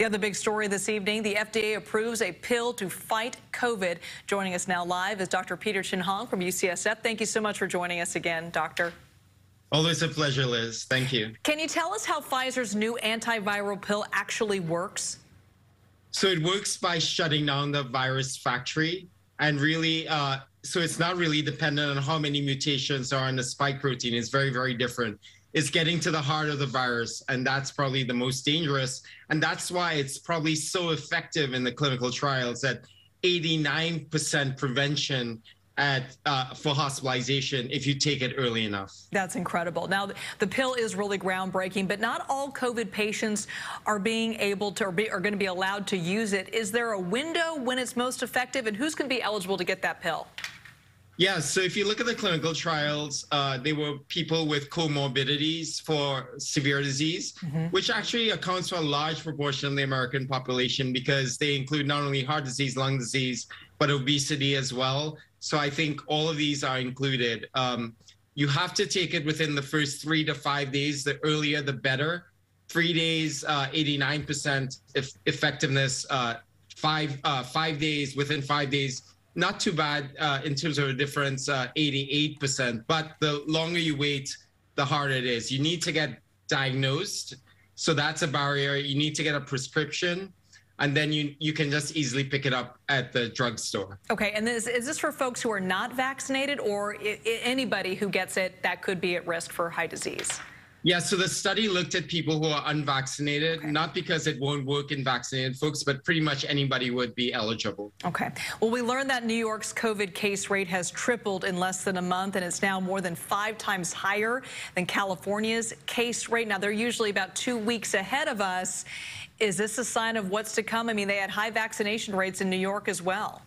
The other big story this evening, the FDA approves a pill to fight COVID. Joining us now live is Dr. Peter Chin Hong from UCSF. Thank you so much for joining us again, Doctor. Always a pleasure, Liz. Thank you. Can you tell us how Pfizer's new antiviral pill actually works? So it works by shutting down the virus factory and really, uh, so it's not really dependent on how many mutations are in the spike protein. It's very, very different is getting to the heart of the virus. And that's probably the most dangerous. And that's why it's probably so effective in the clinical trials that 89% prevention at uh, for hospitalization if you take it early enough. That's incredible. Now, the pill is really groundbreaking, but not all COVID patients are being able to or be, are going to be allowed to use it. Is there a window when it's most effective, and who's going to be eligible to get that pill? Yeah, so if you look at the clinical trials, uh, they were people with comorbidities for severe disease, mm-hmm. which actually accounts for a large proportion of the American population because they include not only heart disease, lung disease, but obesity as well. So I think all of these are included. Um, you have to take it within the first three to five days. The earlier, the better. Three days, uh, 89% if effectiveness. Uh, five uh, five days within five days not too bad uh, in terms of a difference, uh, 88%. But the longer you wait, the harder it is. You need to get diagnosed. So that's a barrier. You need to get a prescription. And then you, you can just easily pick it up at the drugstore. Okay, and this, is this for folks who are not vaccinated or anybody who gets it that could be at risk for high disease? Yeah, so the study looked at people who are unvaccinated, okay. not because it won't work in vaccinated folks, but pretty much anybody would be eligible. Okay. Well, we learned that New York's COVID case rate has tripled in less than a month, and it's now more than five times higher than California's case rate. Now, they're usually about two weeks ahead of us. Is this a sign of what's to come? I mean, they had high vaccination rates in New York as well.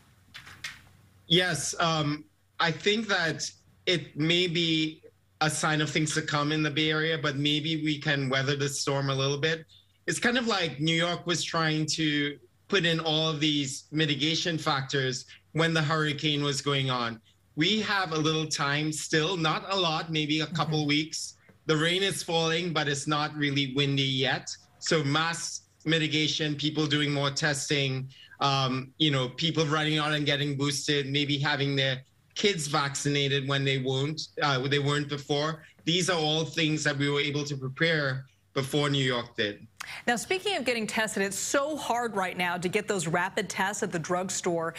Yes. Um, I think that it may be a sign of things to come in the Bay Area, but maybe we can weather the storm a little bit. It's kind of like New York was trying to put in all of these mitigation factors when the hurricane was going on. We have a little time still, not a lot, maybe a couple mm-hmm. weeks. The rain is falling, but it's not really windy yet. So mass mitigation, people doing more testing, um, you know, people running out and getting boosted, maybe having their kids vaccinated when they weren't uh, they weren't before. These are all things that we were able to prepare before New York did. Now, speaking of getting tested, it's so hard right now to get those rapid tests at the drugstore.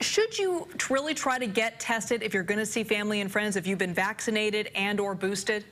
Should you really try to get tested if you're going to see family and friends if you've been vaccinated and or boosted?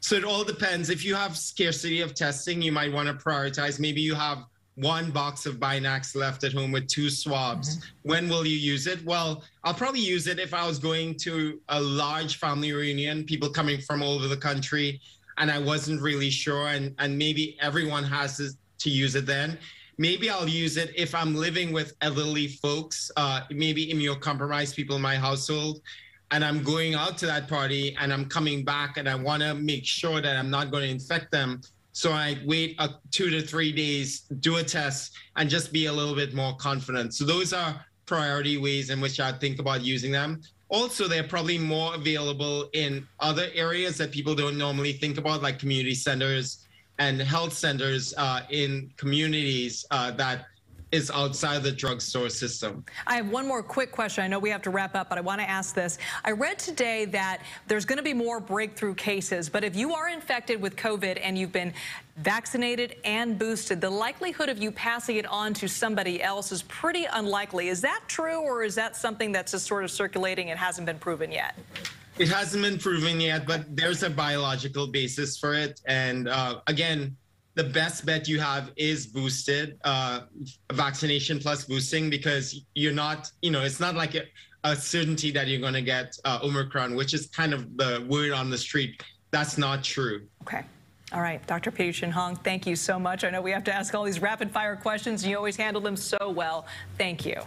So it all depends. If you have scarcity of testing, you might want to prioritize. Maybe you have one box of Binax left at home with two swabs. Mm-hmm. When will you use it? Well, I'll probably use it if I was going to a large family reunion, people coming from all over the country, and I wasn't really sure, and, and maybe everyone has to, to use it then. Maybe I'll use it if I'm living with elderly folks, uh, maybe immunocompromised people in my household, and I'm going out to that party and I'm coming back and I want to make sure that I'm not going to infect them so I wait a two to three days, do a test, and just be a little bit more confident. So those are priority ways in which I think about using them. Also, they're probably more available in other areas that people don't normally think about, like community centers and health centers uh, in communities uh, that is outside the drugstore system. I have one more quick question. I know we have to wrap up, but I want to ask this. I read today that there's going to be more breakthrough cases, but if you are infected with COVID and you've been vaccinated and boosted, the likelihood of you passing it on to somebody else is pretty unlikely. Is that true, or is that something that's just sort of circulating and hasn't been proven yet? It hasn't been proven yet, but there's a biological basis for it. And uh, again, the best bet you have is boosted uh, vaccination plus boosting because you're not, you know, it's not like a, a certainty that you're going to get uh, Omicron, which is kind of the word on the street. That's not true. Okay. All right, Dr. Peterson Hong, thank you so much. I know we have to ask all these rapid fire questions. And you always handle them so well. Thank you.